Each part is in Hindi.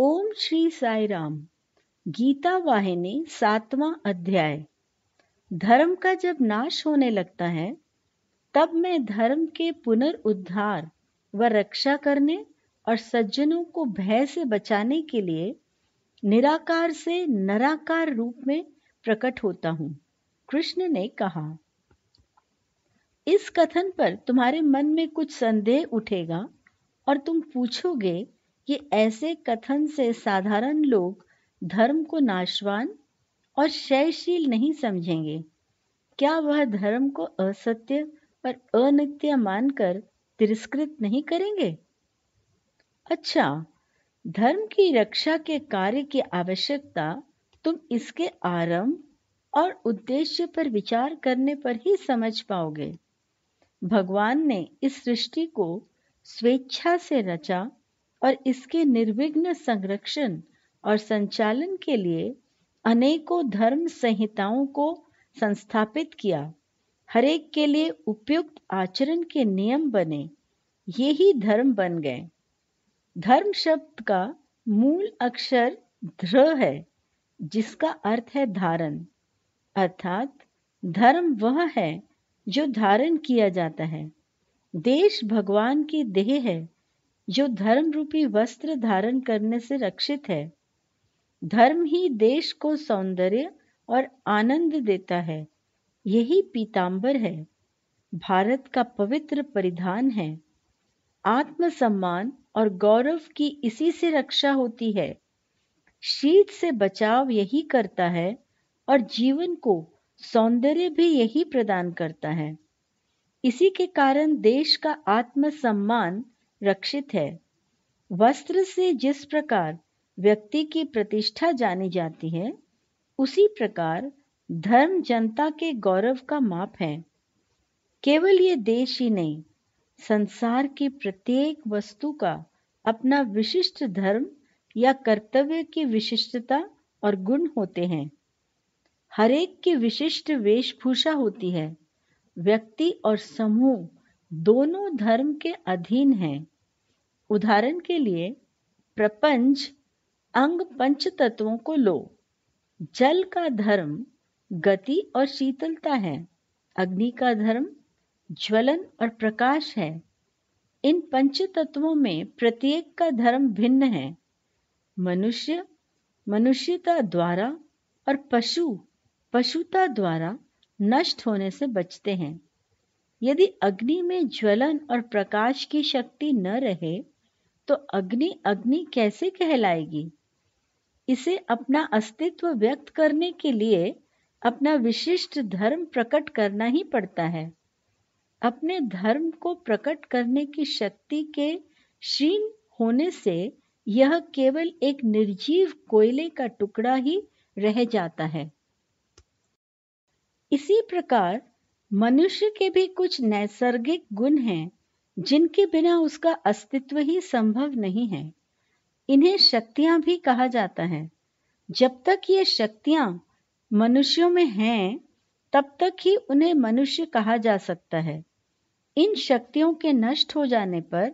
ओम श्री साई राम गीता वाहिनी सातवां अध्याय धर्म का जब नाश होने लगता है तब मैं धर्म के पुनरुद्धार व रक्षा करने और सज्जनों को भय से बचाने के लिए निराकार से नराकार रूप में प्रकट होता हूं कृष्ण ने कहा इस कथन पर तुम्हारे मन में कुछ संदेह उठेगा और तुम पूछोगे कि ऐसे कथन से साधारण लोग धर्म को नाशवान और क्षयशील नहीं समझेंगे क्या वह धर्म को असत्य और अनित्य मानकर तिरस्कृत नहीं करेंगे अच्छा धर्म की रक्षा के कार्य की आवश्यकता तुम इसके आरंभ और उद्देश्य पर विचार करने पर ही समझ पाओगे भगवान ने इस सृष्टि को स्वेच्छा से रचा और इसके निर्विघ्न संरक्षण और संचालन के लिए अनेकों धर्म संहिताओं को संस्थापित किया हरेक के लिए उपयुक्त आचरण के नियम बने ये ही धर्म बन गए धर्म शब्द का मूल अक्षर ध्र है जिसका अर्थ है धारण अर्थात धर्म वह है जो धारण किया जाता है देश भगवान की देह है जो धर्म रूपी वस्त्र धारण करने से रक्षित है धर्म ही देश को सौंदर्य और आनंद देता है यही पीतांबर है भारत का पवित्र परिधान है आत्मसम्मान और गौरव की इसी से रक्षा होती है शीत से बचाव यही करता है और जीवन को सौंदर्य भी यही प्रदान करता है इसी के कारण देश का आत्मसम्मान सम्मान रक्षित है वस्त्र से जिस प्रकार व्यक्ति की प्रतिष्ठा जानी जाती है उसी प्रकार धर्म जनता के गौरव का माप है केवल ये देश ही नहीं संसार की प्रत्येक वस्तु का अपना विशिष्ट धर्म या कर्तव्य की विशिष्टता और गुण होते हैं हरेक की विशिष्ट वेशभूषा होती है व्यक्ति और समूह दोनों धर्म के अधीन हैं उदाहरण के लिए प्रपंच अंग पंच तत्वों को लो जल का धर्म गति और शीतलता है अग्नि का धर्म ज्वलन और प्रकाश है इन पंच तत्वों में प्रत्येक का धर्म भिन्न है मनुष्य मनुष्यता द्वारा और पशु पशुता द्वारा नष्ट होने से बचते हैं यदि अग्नि में ज्वलन और प्रकाश की शक्ति न रहे तो अग्नि अग्नि कैसे कहलाएगी इसे अपना अस्तित्व व्यक्त करने के लिए अपना विशिष्ट धर्म प्रकट करना ही पड़ता है अपने धर्म को प्रकट करने की शक्ति के क्षीण होने से यह केवल एक निर्जीव कोयले का टुकड़ा ही रह जाता है इसी प्रकार मनुष्य के भी कुछ नैसर्गिक गुण हैं जिनके बिना उसका अस्तित्व ही संभव नहीं है इन्हें शक्तियां भी कहा जाता है जब तक ये शक्तियां मनुष्यों में हैं तब तक ही उन्हें मनुष्य कहा जा सकता है इन शक्तियों के नष्ट हो जाने पर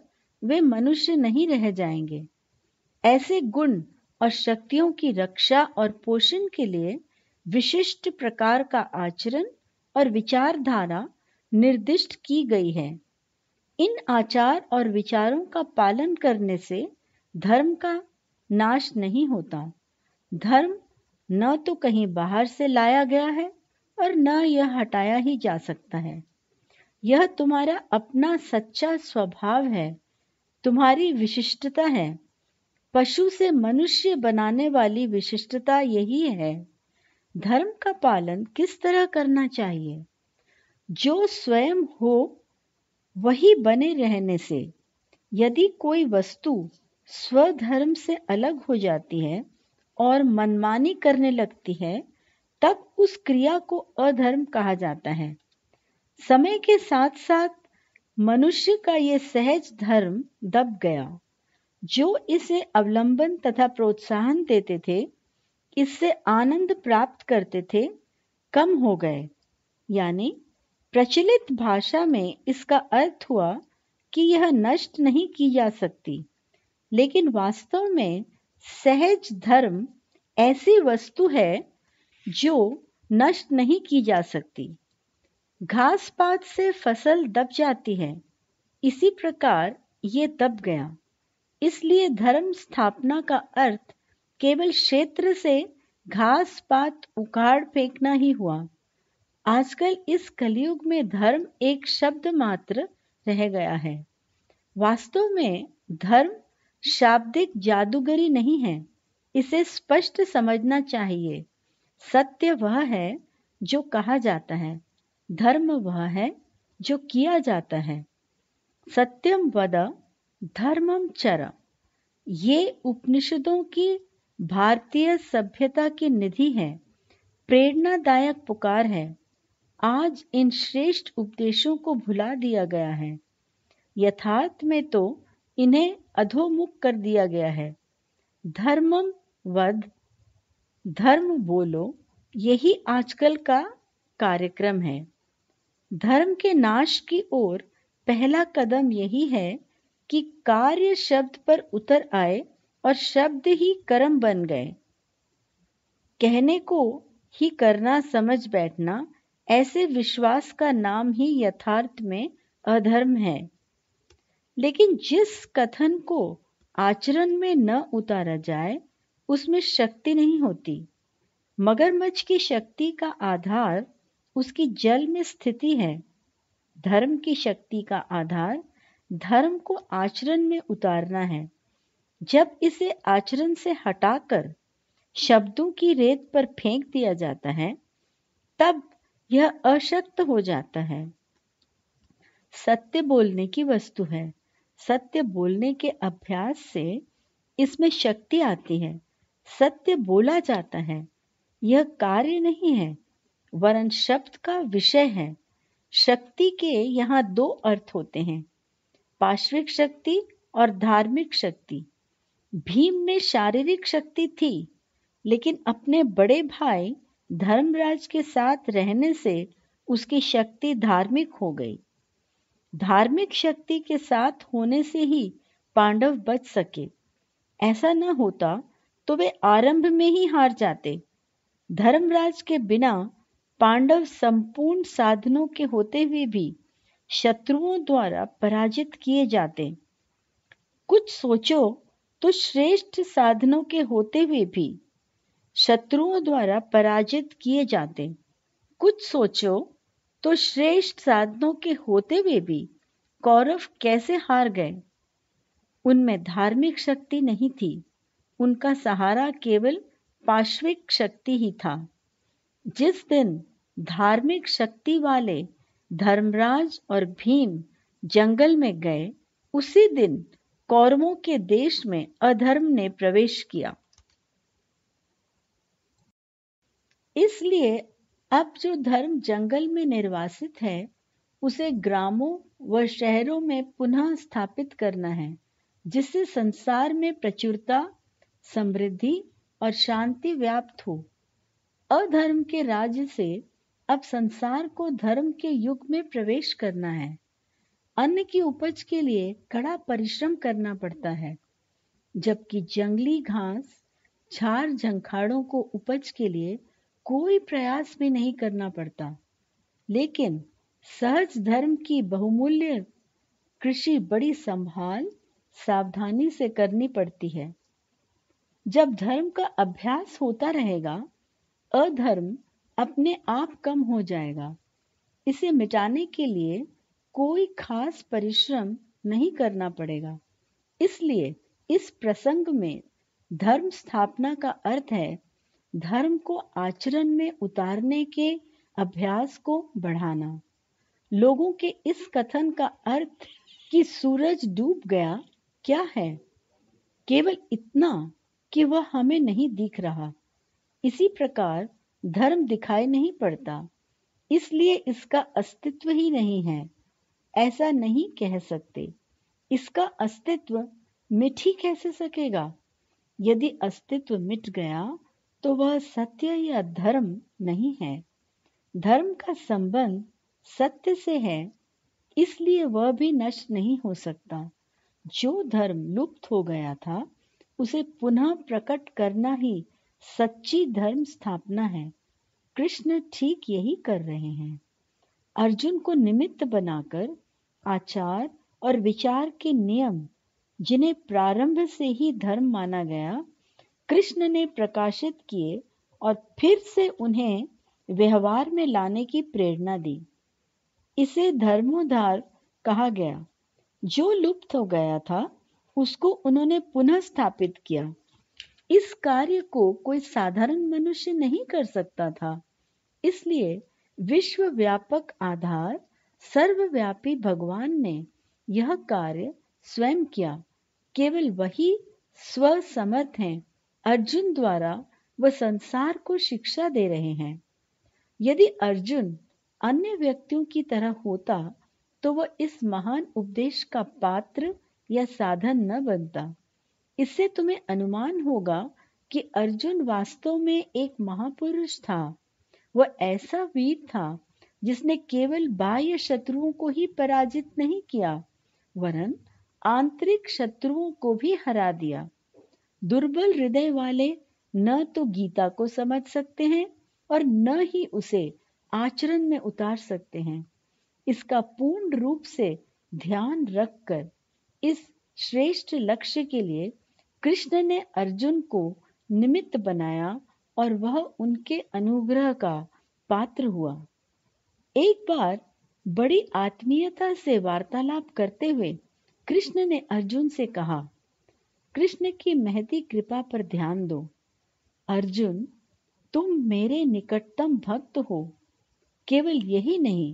वे मनुष्य नहीं रह जाएंगे ऐसे गुण और शक्तियों की रक्षा और पोषण के लिए विशिष्ट प्रकार का आचरण और विचारधारा निर्दिष्ट की गई है इन आचार और विचारों का पालन करने से धर्म का नाश नहीं होता धर्म न तो कहीं बाहर से लाया गया है और न यह हटाया ही जा सकता है यह तुम्हारा अपना सच्चा स्वभाव है तुम्हारी विशिष्टता है पशु से मनुष्य बनाने वाली विशिष्टता यही है धर्म का पालन किस तरह करना चाहिए जो स्वयं हो वही बने रहने से यदि कोई वस्तु स्वधर्म से अलग हो जाती है और मनमानी करने लगती है तब उस क्रिया को अधर्म कहा जाता है समय के साथ साथ मनुष्य का ये सहज धर्म दब गया जो इसे अवलंबन तथा प्रोत्साहन देते थे इससे आनंद प्राप्त करते थे कम हो गए यानी प्रचलित भाषा में इसका अर्थ हुआ कि यह नष्ट नहीं की जा सकती लेकिन वास्तव में सहज धर्म ऐसी वस्तु है जो नष्ट नहीं की जा सकती घास पात से फसल दब जाती है इसी प्रकार ये दब गया इसलिए धर्म स्थापना का अर्थ केवल क्षेत्र से घास पात उखाड़ फेंकना ही हुआ आजकल इस कलयुग में धर्म एक शब्द मात्र रह गया है वास्तव में धर्म शाब्दिक जादूगरी नहीं है इसे स्पष्ट समझना चाहिए सत्य वह है जो कहा जाता है धर्म वह है जो किया जाता है सत्यम वद धर्मम चर ये उपनिषदों की भारतीय सभ्यता की निधि है प्रेरणादायक पुकार है आज इन श्रेष्ठ उपदेशों को भुला दिया गया है यथार्थ में तो इन्हें अधोमुख कर दिया गया है धर्मम वद धर्म बोलो यही आजकल का कार्यक्रम है धर्म के नाश की ओर पहला कदम यही है कि कार्य शब्द पर उतर आए और शब्द ही कर्म बन गए कहने को ही करना समझ बैठना ऐसे विश्वास का नाम ही यथार्थ में अधर्म है लेकिन जिस कथन को आचरण में न उतारा जाए उसमें शक्ति नहीं होती मगरमच्छ की शक्ति का आधार उसकी जल में स्थिति है धर्म की शक्ति का आधार धर्म को आचरण में उतारना है जब इसे आचरण से हटाकर शब्दों की रेत पर फेंक दिया जाता है तब यह अशक्त हो जाता है सत्य बोलने की वस्तु है सत्य बोलने के अभ्यास से इसमें शक्ति आती है सत्य बोला जाता है यह कार्य नहीं है वरन शब्द का विषय है शक्ति के यहाँ दो अर्थ होते हैं पार्श्विक शक्ति और धार्मिक शक्ति भीम में शारीरिक शक्ति थी लेकिन अपने बड़े भाई धर्मराज के साथ रहने से उसकी शक्ति धार्मिक हो गई धार्मिक शक्ति के साथ होने से ही पांडव बच सके ऐसा न होता तो वे आरंभ में ही हार जाते धर्मराज के बिना पांडव संपूर्ण साधनों के होते हुए भी शत्रुओं द्वारा पराजित किए जाते कुछ सोचो तो श्रेष्ठ साधनों के होते हुए भी शत्रुओं द्वारा पराजित किए जाते कुछ सोचो तो श्रेष्ठ साधनों के होते हुए भी कौरव कैसे हार गए उनमें धार्मिक शक्ति नहीं थी उनका सहारा केवल पाश्विक शक्ति ही था जिस दिन धार्मिक शक्ति वाले धर्मराज और भीम जंगल में गए उसी दिन कौरवों के देश में अधर्म ने प्रवेश किया इसलिए अब जो धर्म जंगल में निर्वासित है उसे ग्रामों व शहरों में पुनः स्थापित करना है जिससे संसार में प्रचुरता समृद्धि और शांति व्याप्त हो अधर्म के राज्य से अब संसार को धर्म के युग में प्रवेश करना है अन्न की उपज के लिए कड़ा परिश्रम करना पड़ता है जबकि जंगली घास झाड़ झंखाड़ों को उपज के लिए कोई प्रयास भी नहीं करना पड़ता लेकिन सहज धर्म की बहुमूल्य कृषि बड़ी संभाल सावधानी से करनी पड़ती है जब धर्म का अभ्यास होता रहेगा अधर्म अपने आप कम हो जाएगा इसे मिटाने के लिए कोई खास परिश्रम नहीं करना पड़ेगा इसलिए इस प्रसंग में धर्म स्थापना का अर्थ है धर्म को आचरण में उतारने के अभ्यास को बढ़ाना लोगों के इस कथन का अर्थ कि सूरज डूब गया क्या है केवल इतना कि वह हमें नहीं दिख रहा इसी प्रकार धर्म दिखाई नहीं पड़ता इसलिए इसका अस्तित्व ही नहीं है ऐसा नहीं कह सकते इसका अस्तित्व मिट ही कैसे सकेगा यदि अस्तित्व मिट गया तो वह सत्य या धर्म नहीं है धर्म का संबंध सत्य से है इसलिए वह भी नष्ट नहीं हो सकता जो धर्म लुप्त हो गया था उसे पुनः प्रकट करना ही सच्ची धर्म स्थापना है कृष्ण ठीक यही कर रहे हैं अर्जुन को निमित्त बनाकर आचार और विचार के नियम जिन्हें प्रारंभ से ही धर्म माना गया कृष्ण ने प्रकाशित किए और फिर से उन्हें व्यवहार में लाने की प्रेरणा दी इसे धर्मोद्धार कहा गया जो लुप्त हो गया था उसको उन्होंने पुनः स्थापित किया इस कार्य को कोई साधारण मनुष्य नहीं कर सकता था इसलिए विश्व व्यापक आधार सर्वव्यापी भगवान ने यह कार्य स्वयं किया केवल वही स्वसमर्थ हैं अर्जुन द्वारा वह संसार को शिक्षा दे रहे हैं यदि अर्जुन अन्य व्यक्तियों की तरह होता तो वह इस महान उपदेश का पात्र या साधन न बनता इससे तुम्हें अनुमान होगा कि अर्जुन वास्तव में एक महापुरुष था वह ऐसा वीर था जिसने केवल बाह्य शत्रुओं को ही पराजित नहीं किया वरन आंतरिक शत्रुओं को भी हरा दिया दुर्बल हृदय वाले न तो गीता को समझ सकते हैं और न ही उसे आचरण में उतार सकते हैं इसका पूर्ण रूप से ध्यान रखकर इस श्रेष्ठ लक्ष्य के लिए कृष्ण ने अर्जुन को निमित्त बनाया और वह उनके अनुग्रह का पात्र हुआ एक बार बड़ी आत्मीयता से वार्तालाप करते हुए कृष्ण ने अर्जुन से कहा कृष्ण की महती कृपा पर ध्यान दो अर्जुन तुम मेरे निकटतम भक्त हो केवल यही नहीं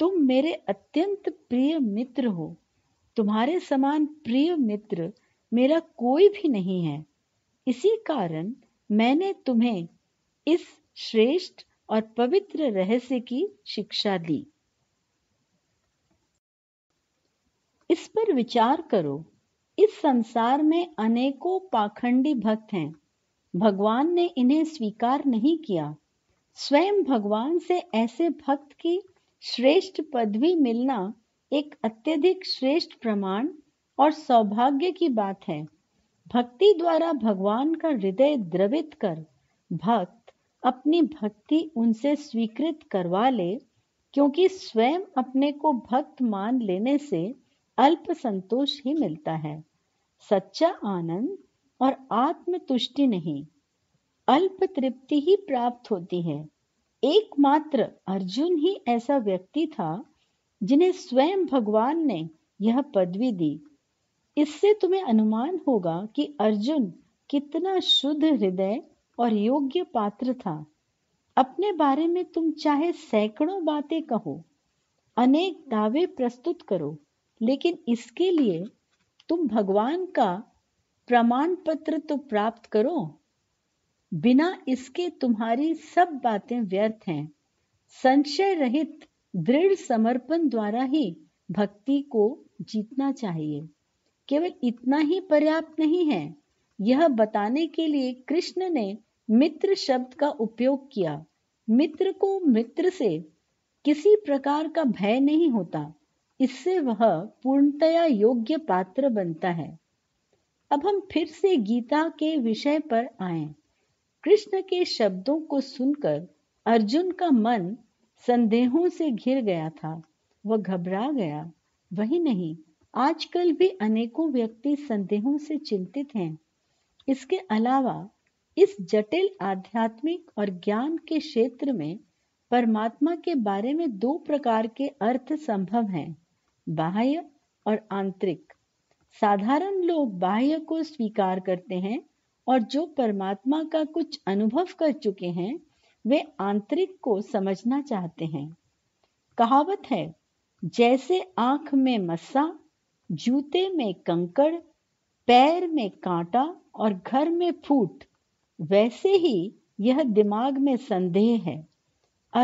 तुम मेरे अत्यंत प्रिय मित्र हो तुम्हारे समान प्रिय मित्र मेरा कोई भी नहीं है इसी कारण मैंने तुम्हें इस श्रेष्ठ और पवित्र रहस्य की शिक्षा दी इस पर विचार करो इस संसार में अनेकों पाखंडी भक्त हैं भगवान ने इन्हें स्वीकार नहीं किया स्वयं भगवान से ऐसे भक्त की श्रेष्ठ पदवी मिलना एक अत्यधिक श्रेष्ठ प्रमाण और सौभाग्य की बात है भक्ति द्वारा भगवान का हृदय द्रवित कर भक्त अपनी भक्ति उनसे स्वीकृत करवा ले क्योंकि स्वयं अपने को भक्त मान लेने से अल्प संतोष ही मिलता है सच्चा आनंद और आत्मतुष्टि नहीं अल्प तृप्ति ही प्राप्त होती है एकमात्र अर्जुन ही ऐसा व्यक्ति था जिन्हें स्वयं भगवान ने यह पदवी दी इससे तुम्हें अनुमान होगा कि अर्जुन कितना शुद्ध हृदय और योग्य पात्र था अपने बारे में तुम चाहे सैकड़ों बातें कहो अनेक दावे प्रस्तुत करो लेकिन इसके लिए तुम भगवान का प्रमाण पत्र तो प्राप्त करो बिना इसके तुम्हारी सब बातें व्यर्थ हैं संशय रहित दृढ़ समर्पण द्वारा ही भक्ति को जीतना चाहिए केवल इतना ही पर्याप्त नहीं है यह बताने के लिए कृष्ण ने मित्र शब्द का उपयोग किया मित्र को मित्र से किसी प्रकार का भय नहीं होता इससे वह पूर्णतया योग्य पात्र बनता है अब हम फिर से गीता के विषय पर आए कृष्ण के शब्दों को सुनकर अर्जुन का मन संदेहों से घिर गया था वह घबरा गया वही नहीं आजकल भी अनेकों व्यक्ति संदेहों से चिंतित हैं इसके अलावा इस जटिल आध्यात्मिक और ज्ञान के क्षेत्र में परमात्मा के बारे में दो प्रकार के अर्थ संभव हैं बाह्य और आंतरिक साधारण लोग बाह्य को स्वीकार करते हैं और जो परमात्मा का कुछ अनुभव कर चुके हैं वे आंतरिक को समझना चाहते हैं कहावत है जैसे आंख में मस्सा जूते में कंकड़ पैर में कांटा और घर में फूट वैसे ही यह दिमाग में संदेह है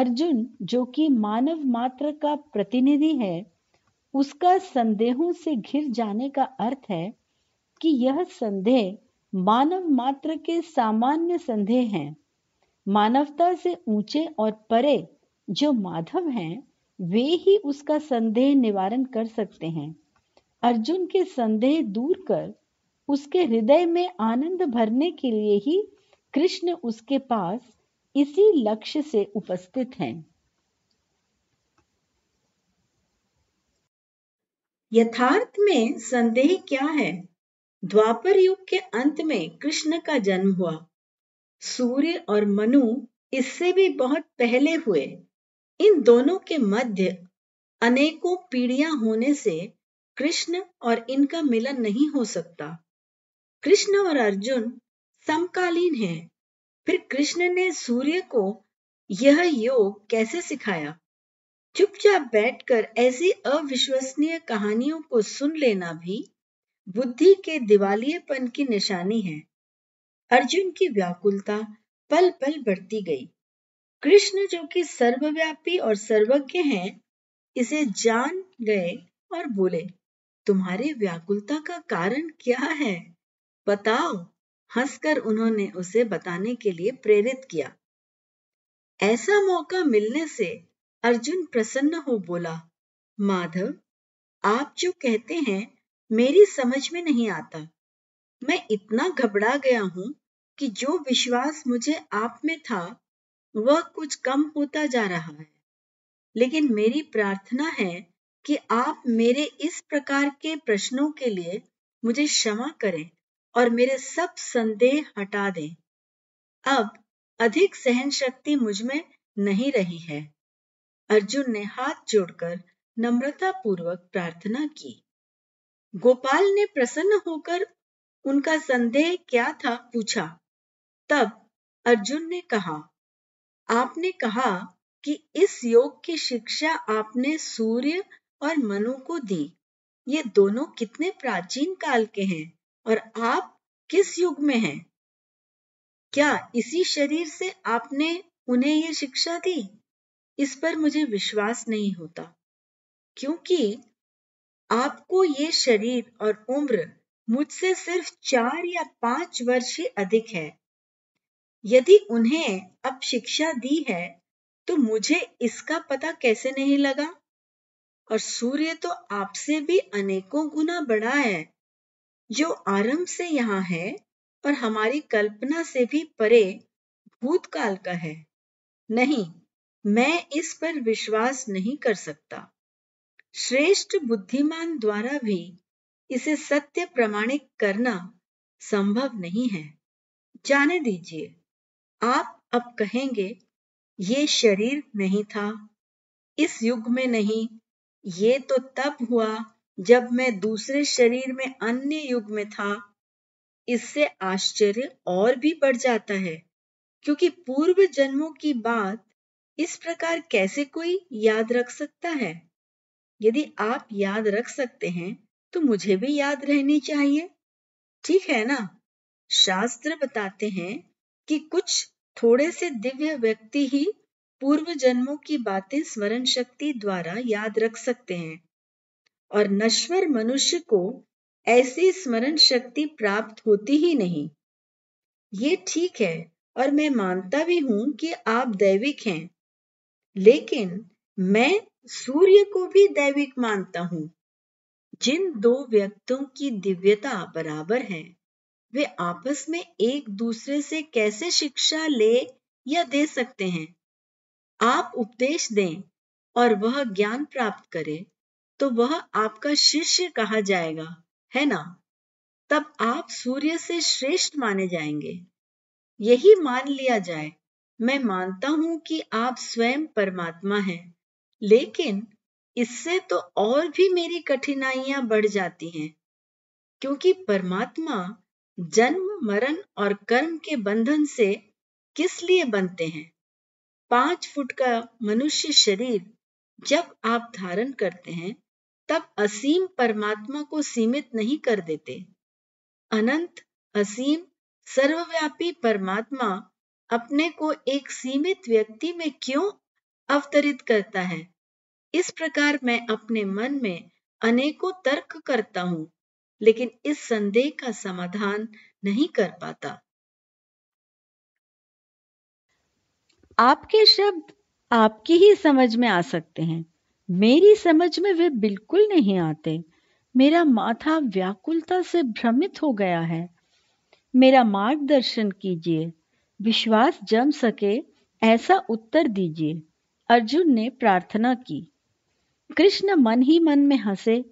अर्जुन जो कि मानव मात्र का प्रतिनिधि है उसका संदेहों से घिर जाने का अर्थ है कि यह संदेह मानव मात्र के सामान्य संदेह हैं मानवता से ऊंचे और परे जो माधव हैं वे ही उसका संदेह निवारण कर सकते हैं अर्जुन के संदेह दूर कर उसके हृदय में आनंद भरने के लिए ही कृष्ण उसके पास इसी लक्ष्य से उपस्थित हैं यथार्थ में संदेह क्या है द्वापर युग के अंत में कृष्ण का जन्म हुआ सूर्य और मनु इससे भी बहुत पहले हुए इन दोनों के मध्य अनेकों पीढ़ियां होने से कृष्ण और इनका मिलन नहीं हो सकता कृष्ण और अर्जुन समकालीन हैं। फिर कृष्ण ने सूर्य को यह योग कैसे सिखाया चुपचाप बैठकर ऐसी अविश्वसनीय कहानियों को सुन लेना भी बुद्धि के दिवालियेपन की निशानी है अर्जुन की व्याकुलता पल पल बढ़ती गई कृष्ण जो कि सर्वव्यापी और सर्वज्ञ हैं, इसे जान गए और बोले तुम्हारी व्याकुलता का कारण क्या है बताओ हंसकर उन्होंने उसे बताने के लिए प्रेरित किया ऐसा मौका मिलने से अर्जुन प्रसन्न हो बोला माधव आप जो कहते हैं मेरी समझ में नहीं आता मैं इतना घबरा गया हूं कि जो विश्वास मुझे आप में था वह कुछ कम होता जा रहा है लेकिन मेरी प्रार्थना है कि आप मेरे इस प्रकार के प्रश्नों के लिए मुझे क्षमा करें और मेरे सब संदेह हटा दें अब अधिक सहन शक्ति मुझ में नहीं रही है अर्जुन ने हाथ जोड़कर नम्रता पूर्वक प्रार्थना की गोपाल ने प्रसन्न होकर उनका संदेह क्या था पूछा तब अर्जुन ने कहा आपने कहा कि इस योग की शिक्षा आपने सूर्य और मनु को दी ये दोनों कितने प्राचीन काल के हैं और आप किस युग में हैं क्या इसी शरीर से आपने उन्हें ये शिक्षा दी इस पर मुझे विश्वास नहीं होता क्योंकि आपको ये शरीर और उम्र मुझसे सिर्फ चार या पांच वर्ष ही अधिक है यदि उन्हें अब शिक्षा दी है तो मुझे इसका पता कैसे नहीं लगा और सूर्य तो आपसे भी अनेकों गुना बड़ा है जो आरंभ से यहाँ है और हमारी कल्पना से भी परे भूतकाल का है नहीं मैं इस पर विश्वास नहीं कर सकता श्रेष्ठ बुद्धिमान द्वारा भी इसे सत्य प्रमाणित करना संभव नहीं है जाने दीजिए आप अब कहेंगे ये शरीर नहीं था इस युग में नहीं ये तो तब हुआ जब मैं दूसरे शरीर में अन्य युग में था इससे आश्चर्य और भी बढ़ जाता है क्योंकि पूर्व जन्मों की बात इस प्रकार कैसे कोई याद रख सकता है यदि आप याद रख सकते हैं तो मुझे भी याद रहनी चाहिए ठीक है ना शास्त्र बताते हैं कि कुछ थोड़े से दिव्य व्यक्ति ही पूर्व जन्मों की बातें स्मरण शक्ति द्वारा याद रख सकते हैं और नश्वर मनुष्य को ऐसी स्मरण शक्ति प्राप्त होती ही नहीं ये ठीक है और मैं मानता भी हूं कि आप दैविक हैं लेकिन मैं सूर्य को भी दैविक मानता हूं जिन दो व्यक्तियों की दिव्यता बराबर है वे आपस में एक दूसरे से कैसे शिक्षा ले या दे सकते हैं आप उपदेश दें और वह ज्ञान प्राप्त करे तो वह आपका शिष्य कहा जाएगा है ना तब आप सूर्य से श्रेष्ठ माने जाएंगे यही मान लिया जाए मैं मानता हूं कि आप स्वयं परमात्मा हैं लेकिन इससे तो और भी मेरी कठिनाइयां बढ़ जाती हैं क्योंकि परमात्मा जन्म मरण और कर्म के बंधन से किस लिए बनते हैं पांच फुट का मनुष्य शरीर जब आप धारण करते हैं तब असीम परमात्मा को सीमित नहीं कर देते अनंत असीम सर्वव्यापी परमात्मा अपने को एक सीमित व्यक्ति में क्यों अवतरित करता है इस प्रकार मैं अपने मन में अनेकों तर्क करता हूं लेकिन इस संदेह का समाधान नहीं कर पाता आपके शब्द आपकी ही समझ में आ सकते हैं मेरी समझ में वे बिल्कुल नहीं आते मेरा माथा व्याकुलता से भ्रमित हो गया है मेरा मार्गदर्शन कीजिए विश्वास जम सके ऐसा उत्तर दीजिए अर्जुन ने प्रार्थना की कृष्ण मन ही मन में हंसे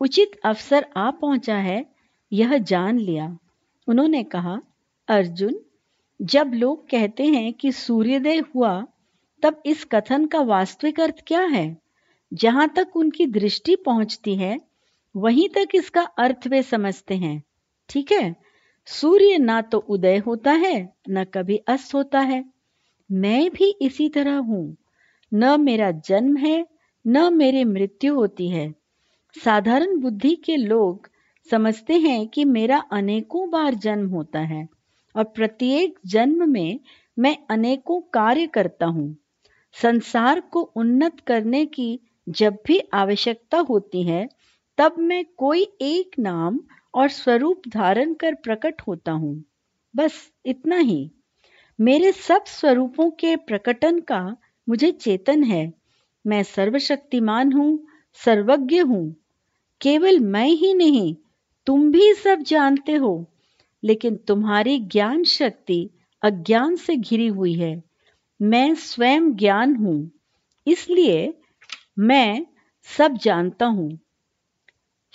उचित अवसर आ पहुंचा है यह जान लिया उन्होंने कहा अर्जुन जब लोग कहते हैं कि सूर्योदय हुआ तब इस कथन का वास्तविक अर्थ क्या है जहां तक उनकी दृष्टि पहुंचती है वहीं तक इसका अर्थ वे समझते हैं ठीक है सूर्य ना तो उदय होता है न कभी अस्त होता है मैं भी इसी तरह हूं न मेरा जन्म है न मेरी मृत्यु होती है साधारण बुद्धि के लोग समझते हैं कि मेरा अनेकों बार जन्म होता है और प्रत्येक जन्म में मैं अनेकों कार्य करता हूँ संसार को उन्नत करने की जब भी आवश्यकता होती है तब मैं कोई एक नाम और स्वरूप धारण कर प्रकट होता हूँ बस इतना ही मेरे सब स्वरूपों के प्रकटन का मुझे चेतन है मैं सर्वशक्तिमान हूँ सर्वज्ञ हूँ केवल मैं ही नहीं तुम भी सब जानते हो लेकिन तुम्हारी ज्ञान शक्ति अज्ञान से घिरी हुई है मैं स्वयं ज्ञान हूँ इसलिए मैं सब जानता हूँ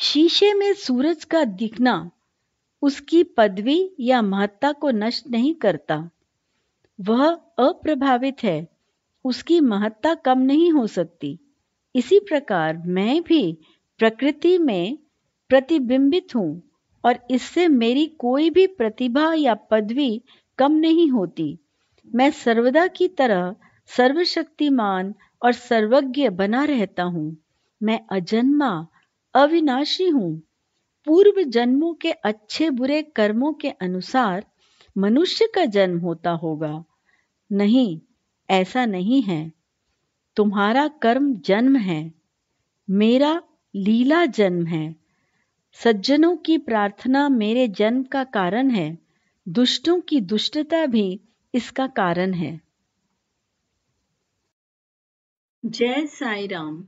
शीशे में सूरज का दिखना उसकी पदवी या महत्ता को नष्ट नहीं करता वह अप्रभावित है उसकी महत्ता कम नहीं हो सकती इसी प्रकार मैं भी प्रकृति में प्रतिबिंबित हूँ और इससे मेरी कोई भी प्रतिभा या पदवी कम नहीं होती मैं सर्वदा की तरह सर्वशक्तिमान और सर्वज्ञ बना रहता हूँ मैं अजन्मा अविनाशी हूँ पूर्व जन्मों के अच्छे बुरे कर्मों के अनुसार मनुष्य का जन्म होता होगा नहीं ऐसा नहीं है तुम्हारा कर्म जन्म है मेरा लीला जन्म है सज्जनों की प्रार्थना मेरे जन्म का कारण है दुष्टों की दुष्टता भी इसका कारण है जय साई राम